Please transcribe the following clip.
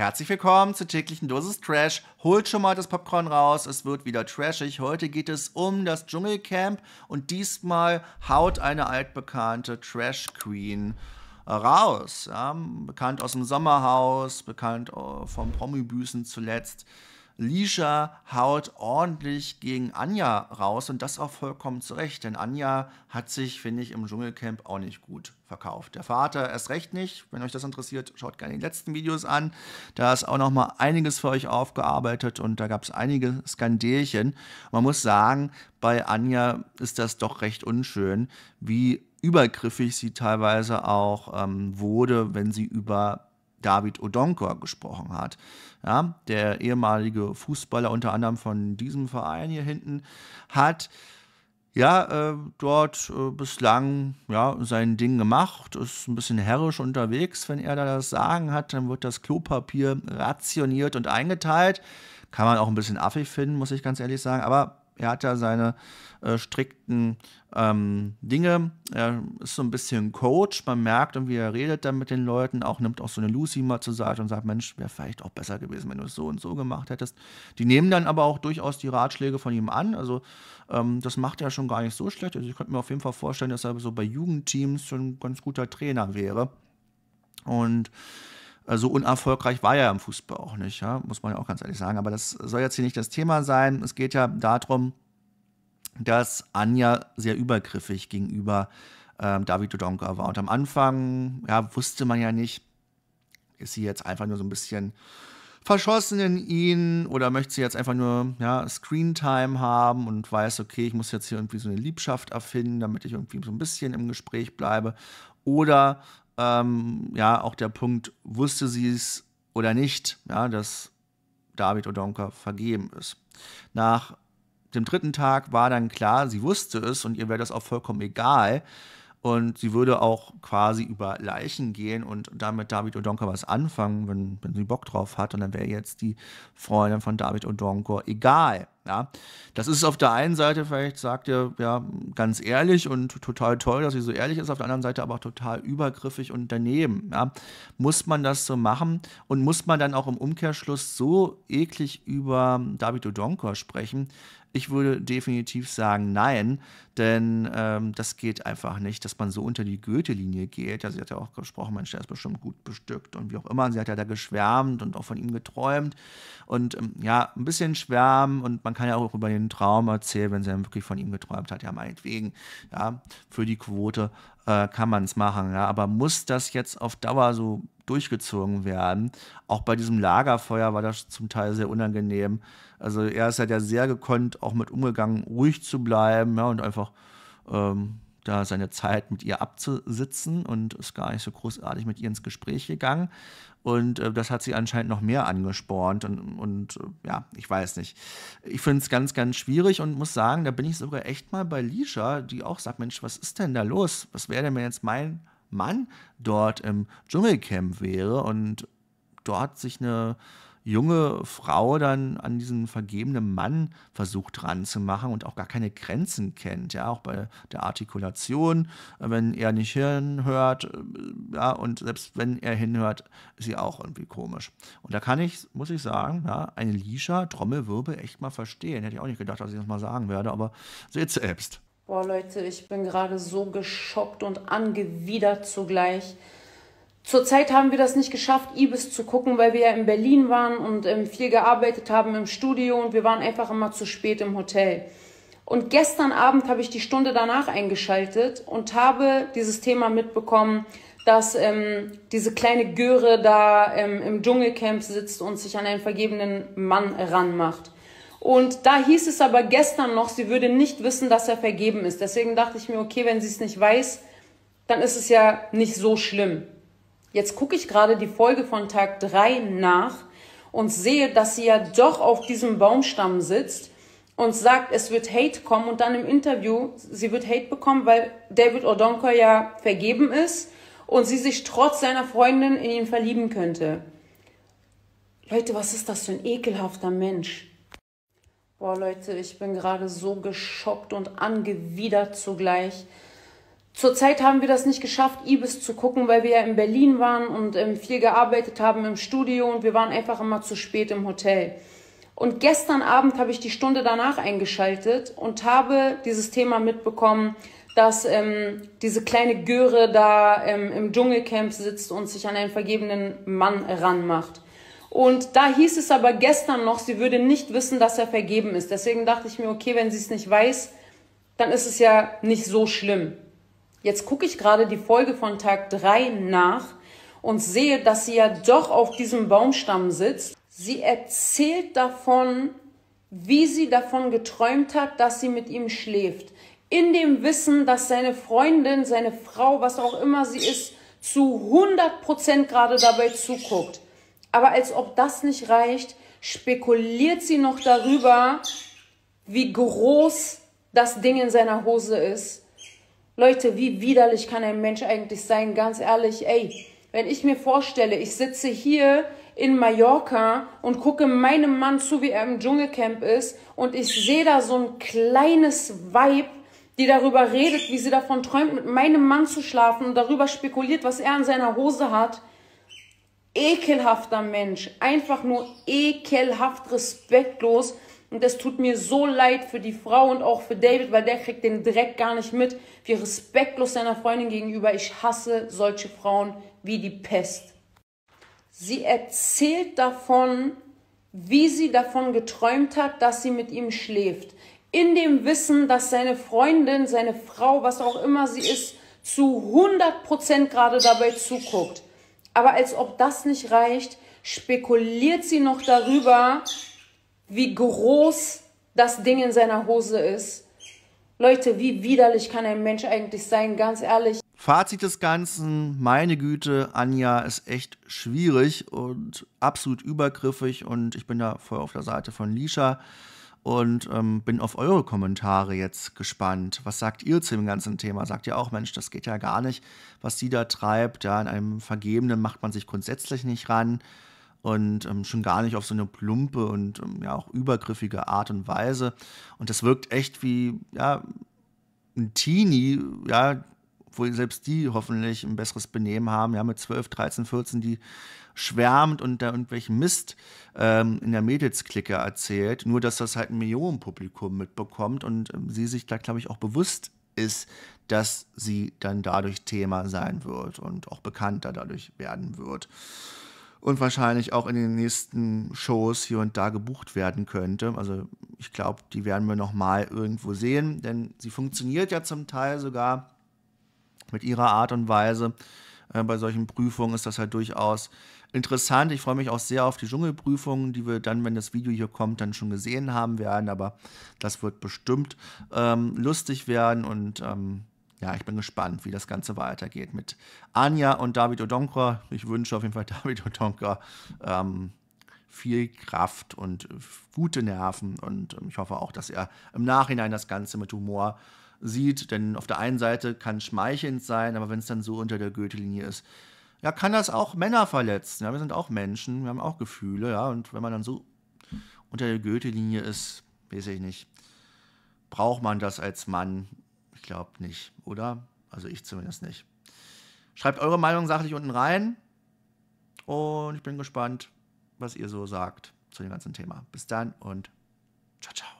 Herzlich willkommen zur täglichen Dosis Trash. Holt schon mal das Popcorn raus, es wird wieder trashig. Heute geht es um das Dschungelcamp und diesmal haut eine altbekannte Trash Queen äh, raus. Ja, bekannt aus dem Sommerhaus, bekannt äh, vom Promibüßen zuletzt. Leisha haut ordentlich gegen Anja raus und das auch vollkommen zurecht, denn Anja hat sich, finde ich, im Dschungelcamp auch nicht gut verkauft. Der Vater erst recht nicht. Wenn euch das interessiert, schaut gerne die letzten Videos an. Da ist auch noch mal einiges für euch aufgearbeitet und da gab es einige Skandelchen. Man muss sagen, bei Anja ist das doch recht unschön, wie übergriffig sie teilweise auch ähm, wurde, wenn sie über David Odonkor gesprochen hat. Ja, der ehemalige Fußballer unter anderem von diesem Verein hier hinten hat ja, äh, dort äh, bislang ja, sein Ding gemacht, ist ein bisschen herrisch unterwegs, wenn er da das Sagen hat, dann wird das Klopapier rationiert und eingeteilt. Kann man auch ein bisschen affig finden, muss ich ganz ehrlich sagen, aber er hat ja seine äh, strikten ähm, Dinge. Er ist so ein bisschen Coach. Man merkt wie er redet dann mit den Leuten. Auch nimmt auch so eine Lucy mal zur Seite und sagt: Mensch, wäre vielleicht auch besser gewesen, wenn du es so und so gemacht hättest. Die nehmen dann aber auch durchaus die Ratschläge von ihm an. Also, ähm, das macht er schon gar nicht so schlecht. Also, ich könnte mir auf jeden Fall vorstellen, dass er so bei Jugendteams schon ein ganz guter Trainer wäre. Und so also unerfolgreich war er im Fußball auch nicht, ja? muss man ja auch ganz ehrlich sagen. Aber das soll jetzt hier nicht das Thema sein. Es geht ja darum, dass Anja sehr übergriffig gegenüber ähm, David Dodonka war. Und am Anfang ja, wusste man ja nicht, ist sie jetzt einfach nur so ein bisschen verschossen in ihn oder möchte sie jetzt einfach nur ja, Screentime haben und weiß, okay, ich muss jetzt hier irgendwie so eine Liebschaft erfinden, damit ich irgendwie so ein bisschen im Gespräch bleibe. Oder ähm, ja, auch der Punkt, wusste sie es oder nicht, ja, dass David Odonka vergeben ist. Nach dem dritten Tag war dann klar, sie wusste es und ihr wäre das auch vollkommen egal. Und sie würde auch quasi über Leichen gehen und damit David Odonko was anfangen, wenn, wenn sie Bock drauf hat. Und dann wäre jetzt die Freundin von David Odonko egal. Ja, das ist auf der einen Seite, vielleicht sagt ihr ja ganz ehrlich und total toll, dass sie so ehrlich ist, auf der anderen Seite aber auch total übergriffig und daneben. Ja. Muss man das so machen und muss man dann auch im Umkehrschluss so eklig über David Odonkor sprechen? Ich würde definitiv sagen, nein, denn ähm, das geht einfach nicht, dass man so unter die Goethe-Linie geht. Ja, sie hat ja auch gesprochen, Mensch, der ist bestimmt gut bestückt und wie auch immer. Sie hat ja da geschwärmt und auch von ihm geträumt und ähm, ja, ein bisschen schwärmen und man man kann ja auch über den Traum erzählen, wenn sie dann wirklich von ihm geträumt hat. Ja, meinetwegen, ja, für die Quote äh, kann man es machen. Ja, aber muss das jetzt auf Dauer so durchgezogen werden? Auch bei diesem Lagerfeuer war das zum Teil sehr unangenehm. Also er ist halt ja sehr gekonnt auch mit umgegangen, ruhig zu bleiben ja, und einfach ähm, da seine Zeit mit ihr abzusitzen und ist gar nicht so großartig mit ihr ins Gespräch gegangen. Und äh, das hat sie anscheinend noch mehr angespornt. Und, und äh, ja, ich weiß nicht. Ich finde es ganz, ganz schwierig und muss sagen, da bin ich sogar echt mal bei Lisha, die auch sagt: Mensch, was ist denn da los? Was wäre denn, wenn jetzt mein Mann dort im Dschungelcamp wäre und dort sich eine junge Frau dann an diesen vergebenen Mann versucht dran zu machen und auch gar keine Grenzen kennt, ja, auch bei der Artikulation, wenn er nicht hinhört, äh, ja, und selbst wenn er hinhört, ist sie auch irgendwie komisch. Und da kann ich, muss ich sagen, ja, eine Lisha Trommelwirbel echt mal verstehen. Hätte ich auch nicht gedacht, dass ich das mal sagen werde, aber seht selbst. Boah, Leute, ich bin gerade so geschockt und angewidert zugleich. Zurzeit haben wir das nicht geschafft, Ibis zu gucken, weil wir ja in Berlin waren und ähm, viel gearbeitet haben im Studio und wir waren einfach immer zu spät im Hotel. Und gestern Abend habe ich die Stunde danach eingeschaltet und habe dieses Thema mitbekommen, dass ähm, diese kleine Göre da ähm, im Dschungelcamp sitzt und sich an einen vergebenen Mann ranmacht. Und da hieß es aber gestern noch, sie würde nicht wissen, dass er vergeben ist. Deswegen dachte ich mir, okay, wenn sie es nicht weiß, dann ist es ja nicht so schlimm. Jetzt gucke ich gerade die Folge von Tag 3 nach und sehe, dass sie ja doch auf diesem Baumstamm sitzt und sagt, es wird Hate kommen und dann im Interview, sie wird Hate bekommen, weil David O'Donker ja vergeben ist und sie sich trotz seiner Freundin in ihn verlieben könnte. Leute, was ist das für ein ekelhafter Mensch? Boah, Leute, ich bin gerade so geschockt und angewidert zugleich. Zurzeit haben wir das nicht geschafft, Ibis zu gucken, weil wir ja in Berlin waren und ähm, viel gearbeitet haben im Studio und wir waren einfach immer zu spät im Hotel. Und gestern Abend habe ich die Stunde danach eingeschaltet und habe dieses Thema mitbekommen, dass ähm, diese kleine Göre da ähm, im Dschungelcamp sitzt und sich an einen vergebenen Mann ranmacht. Und da hieß es aber gestern noch, sie würde nicht wissen, dass er vergeben ist. Deswegen dachte ich mir, okay, wenn sie es nicht weiß, dann ist es ja nicht so schlimm. Jetzt gucke ich gerade die Folge von Tag 3 nach und sehe, dass sie ja doch auf diesem Baumstamm sitzt. Sie erzählt davon, wie sie davon geträumt hat, dass sie mit ihm schläft. In dem Wissen, dass seine Freundin, seine Frau, was auch immer sie ist, zu 100 Prozent gerade dabei zuguckt. Aber als ob das nicht reicht, spekuliert sie noch darüber, wie groß das Ding in seiner Hose ist Leute, wie widerlich kann ein Mensch eigentlich sein? Ganz ehrlich, ey, wenn ich mir vorstelle, ich sitze hier in Mallorca und gucke meinem Mann zu, wie er im Dschungelcamp ist und ich sehe da so ein kleines Weib, die darüber redet, wie sie davon träumt, mit meinem Mann zu schlafen und darüber spekuliert, was er an seiner Hose hat. Ekelhafter Mensch, einfach nur ekelhaft respektlos und das tut mir so leid für die Frau und auch für David, weil der kriegt den Dreck gar nicht mit, wie respektlos seiner Freundin gegenüber. Ich hasse solche Frauen wie die Pest. Sie erzählt davon, wie sie davon geträumt hat, dass sie mit ihm schläft. In dem Wissen, dass seine Freundin, seine Frau, was auch immer sie ist, zu 100% gerade dabei zuguckt. Aber als ob das nicht reicht, spekuliert sie noch darüber, wie groß das Ding in seiner Hose ist. Leute, wie widerlich kann ein Mensch eigentlich sein, ganz ehrlich. Fazit des Ganzen, meine Güte, Anja ist echt schwierig und absolut übergriffig und ich bin da voll auf der Seite von Lisha und ähm, bin auf eure Kommentare jetzt gespannt. Was sagt ihr zu dem ganzen Thema? Sagt ihr auch, Mensch, das geht ja gar nicht, was sie da treibt. Ja, in einem Vergebenen macht man sich grundsätzlich nicht ran und ähm, schon gar nicht auf so eine plumpe und ähm, ja auch übergriffige Art und Weise. Und das wirkt echt wie ja, ein Teenie, ja, wo selbst die hoffentlich ein besseres Benehmen haben, ja, mit 12, 13, 14, die schwärmt und da irgendwelchen Mist ähm, in der Mädelsklicke erzählt, nur dass das halt ein Millionenpublikum mitbekommt und ähm, sie sich da, glaube ich, auch bewusst ist, dass sie dann dadurch Thema sein wird und auch bekannter dadurch werden wird und wahrscheinlich auch in den nächsten Shows hier und da gebucht werden könnte. Also ich glaube, die werden wir noch mal irgendwo sehen, denn sie funktioniert ja zum Teil sogar mit ihrer Art und Weise. Äh, bei solchen Prüfungen ist das halt durchaus interessant. Ich freue mich auch sehr auf die Dschungelprüfungen, die wir dann, wenn das Video hier kommt, dann schon gesehen haben werden. Aber das wird bestimmt ähm, lustig werden und ähm, ja, ich bin gespannt, wie das Ganze weitergeht mit Anja und David Odonkor. Ich wünsche auf jeden Fall David Odonkor ähm, viel Kraft und gute Nerven und ähm, ich hoffe auch, dass er im Nachhinein das Ganze mit Humor sieht, denn auf der einen Seite kann es schmeichelnd sein, aber wenn es dann so unter der Gürtellinie ist, ja, kann das auch Männer verletzen. Ja, wir sind auch Menschen, wir haben auch Gefühle, ja, und wenn man dann so unter der Gürtellinie ist, weiß ich nicht, braucht man das als Mann ich glaube nicht, oder? Also ich zumindest nicht. Schreibt eure Meinung sachlich unten rein. Und ich bin gespannt, was ihr so sagt zu dem ganzen Thema. Bis dann und ciao, ciao.